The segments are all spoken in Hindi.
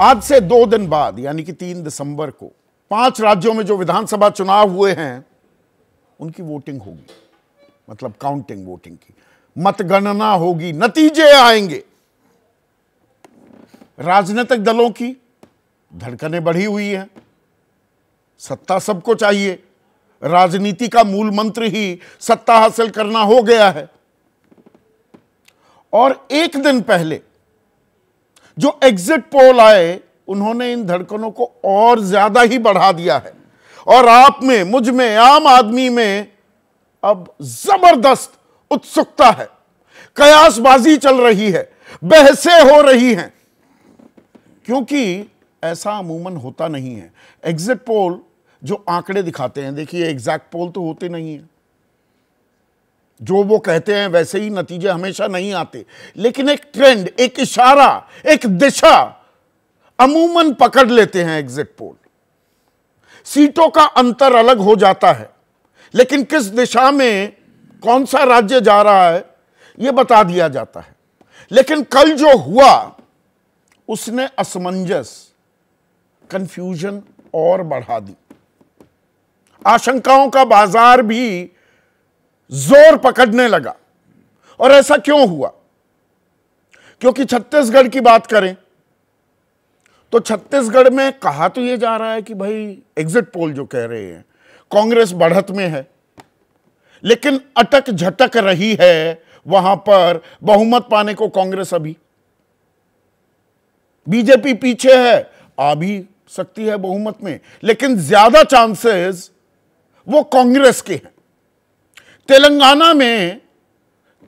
आज से दो दिन बाद यानी कि तीन दिसंबर को पांच राज्यों में जो विधानसभा चुनाव हुए हैं उनकी वोटिंग होगी मतलब काउंटिंग वोटिंग की मतगणना होगी नतीजे आएंगे राजनीतिक दलों की धड़कने बढ़ी हुई हैं सत्ता सबको चाहिए राजनीति का मूल मंत्र ही सत्ता हासिल करना हो गया है और एक दिन पहले जो एग्जिट पोल आए उन्होंने इन धड़कनों को और ज्यादा ही बढ़ा दिया है और आप में मुझ में आम आदमी में अब जबरदस्त उत्सुकता है कयासबाजी चल रही है बहसें हो रही हैं क्योंकि ऐसा अमूमन होता नहीं है एग्जिट पोल जो आंकड़े दिखाते हैं देखिए एग्जैक्ट पोल तो होते नहीं है जो वो कहते हैं वैसे ही नतीजे हमेशा नहीं आते लेकिन एक ट्रेंड एक इशारा एक दिशा अमूमन पकड़ लेते हैं एग्जिट पोल सीटों का अंतर अलग हो जाता है लेकिन किस दिशा में कौन सा राज्य जा रहा है ये बता दिया जाता है लेकिन कल जो हुआ उसने असमंजस कंफ्यूजन और बढ़ा दी आशंकाओं का बाजार भी जोर पकड़ने लगा और ऐसा क्यों हुआ क्योंकि छत्तीसगढ़ की बात करें तो छत्तीसगढ़ में कहा तो यह जा रहा है कि भाई एग्जिट पोल जो कह रहे हैं कांग्रेस बढ़त में है लेकिन अटक झटक रही है वहां पर बहुमत पाने को कांग्रेस अभी बीजेपी पीछे है आ भी सकती है बहुमत में लेकिन ज्यादा चांसेस वो कांग्रेस के हैं तेलंगाना में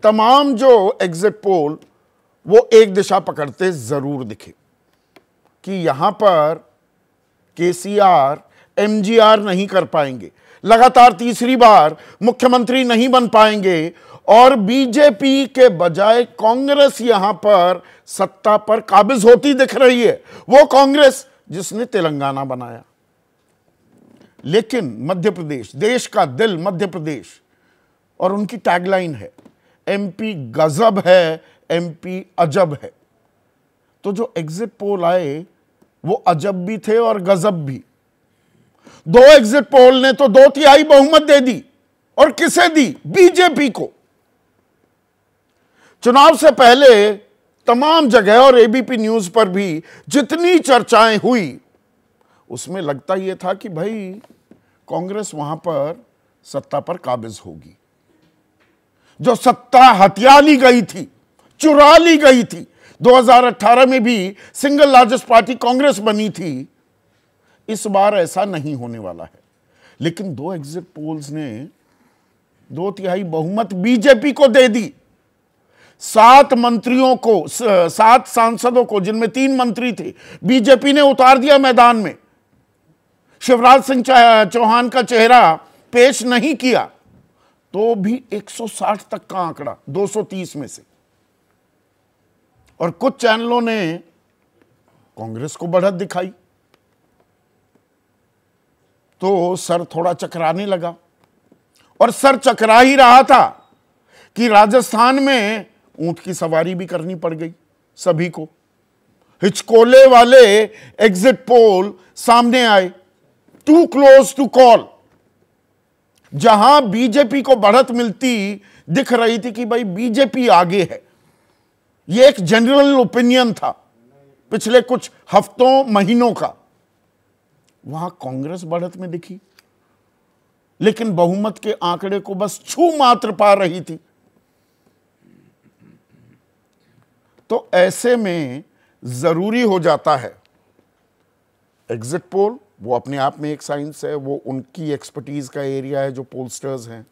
तमाम जो एग्जिट पोल वो एक दिशा पकड़ते ज़रूर दिखे कि यहां पर केसीआर एमजीआर एम जी आर नहीं कर पाएंगे लगातार तीसरी बार मुख्यमंत्री नहीं बन पाएंगे और बीजेपी के बजाय कांग्रेस यहां पर सत्ता पर काबिज होती दिख रही है वो कांग्रेस जिसने तेलंगाना बनाया लेकिन मध्य प्रदेश देश का दिल मध्य प्रदेश और उनकी टैगलाइन है एमपी गजब है एमपी अजब है तो जो एग्जिट पोल आए वो अजब भी थे और गजब भी दो एग्जिट पोल ने तो दो तिहाई बहुमत दे दी और किसे दी बीजेपी को चुनाव से पहले तमाम जगह और एबीपी न्यूज पर भी जितनी चर्चाएं हुई उसमें लगता यह था कि भाई कांग्रेस वहां पर सत्ता पर काबिज होगी जो सत्ता हत्या ली गई थी चुरा ली गई थी 2018 में भी सिंगल लार्जेस्ट पार्टी कांग्रेस बनी थी इस बार ऐसा नहीं होने वाला है लेकिन दो एग्जिट पोल्स ने दो तिहाई बहुमत बीजेपी को दे दी सात मंत्रियों को सात सांसदों को जिनमें तीन मंत्री थे बीजेपी ने उतार दिया मैदान में शिवराज सिंह चौहान का चेहरा पेश नहीं किया तो भी 160 तक का आंकड़ा 230 में से और कुछ चैनलों ने कांग्रेस को बढ़त दिखाई तो सर थोड़ा चकराने लगा और सर चकरा ही रहा था कि राजस्थान में ऊंट की सवारी भी करनी पड़ गई सभी को हिचकोले वाले एग्जिट पोल सामने आए टू क्लोज टू कॉल जहां बीजेपी को बढ़त मिलती दिख रही थी कि भाई बीजेपी आगे है यह एक जनरल ओपिनियन था पिछले कुछ हफ्तों महीनों का वहां कांग्रेस बढ़त में दिखी लेकिन बहुमत के आंकड़े को बस छू मात्र पा रही थी तो ऐसे में जरूरी हो जाता है एग्जिट पोल वो अपने आप में एक साइंस है वो उनकी एक्सपर्टीज का एरिया है जो पोलस्टर्स हैं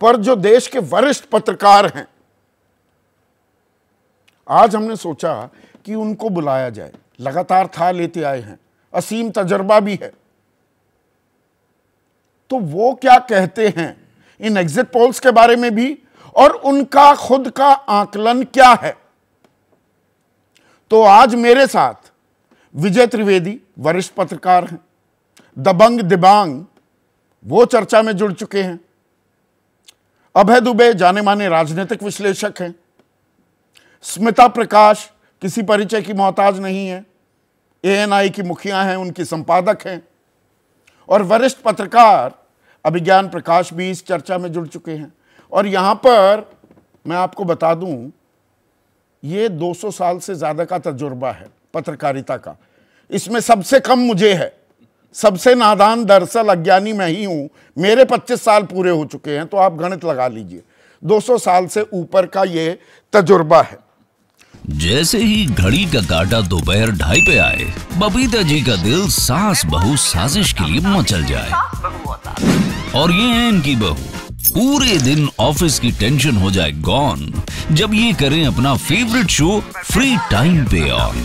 पर जो देश के वरिष्ठ पत्रकार हैं आज हमने सोचा कि उनको बुलाया जाए लगातार था लेते आए हैं असीम तजर्बा भी है तो वो क्या कहते हैं इन एग्जिट पोल्स के बारे में भी और उनका खुद का आकलन क्या है तो आज मेरे साथ विजय त्रिवेदी वरिष्ठ पत्रकार हैं दबंग दिबांग वो चर्चा में जुड़ चुके हैं अभय दुबे जाने माने राजनीतिक विश्लेषक हैं स्मिता प्रकाश किसी परिचय की मोहताज नहीं है एएनआई की मुखिया हैं उनकी संपादक हैं और वरिष्ठ पत्रकार अभिज्ञान प्रकाश भी इस चर्चा में जुड़ चुके हैं और यहां पर मैं आपको बता दूं ये 200 साल से ज़्यादा का तजुर्बा है पत्रकारिता का इसमें सबसे कम मुझे है सबसे नादान दरअसल अज्ञानी मैं ही हूं मेरे 25 साल पूरे हो चुके हैं तो आप गणित लगा लीजिए 200 साल से ऊपर का ये तजुर्बा है जैसे ही घड़ी का काटा दोपहर ढाई पे आए बबीता जी का दिल सास बहु साजिश के लिए मचल जाए और ये है इनकी बहू पूरे दिन ऑफिस की टेंशन हो जाए गॉन जब ये करें अपना फेवरेट शो फ्री टाइम पे ऑन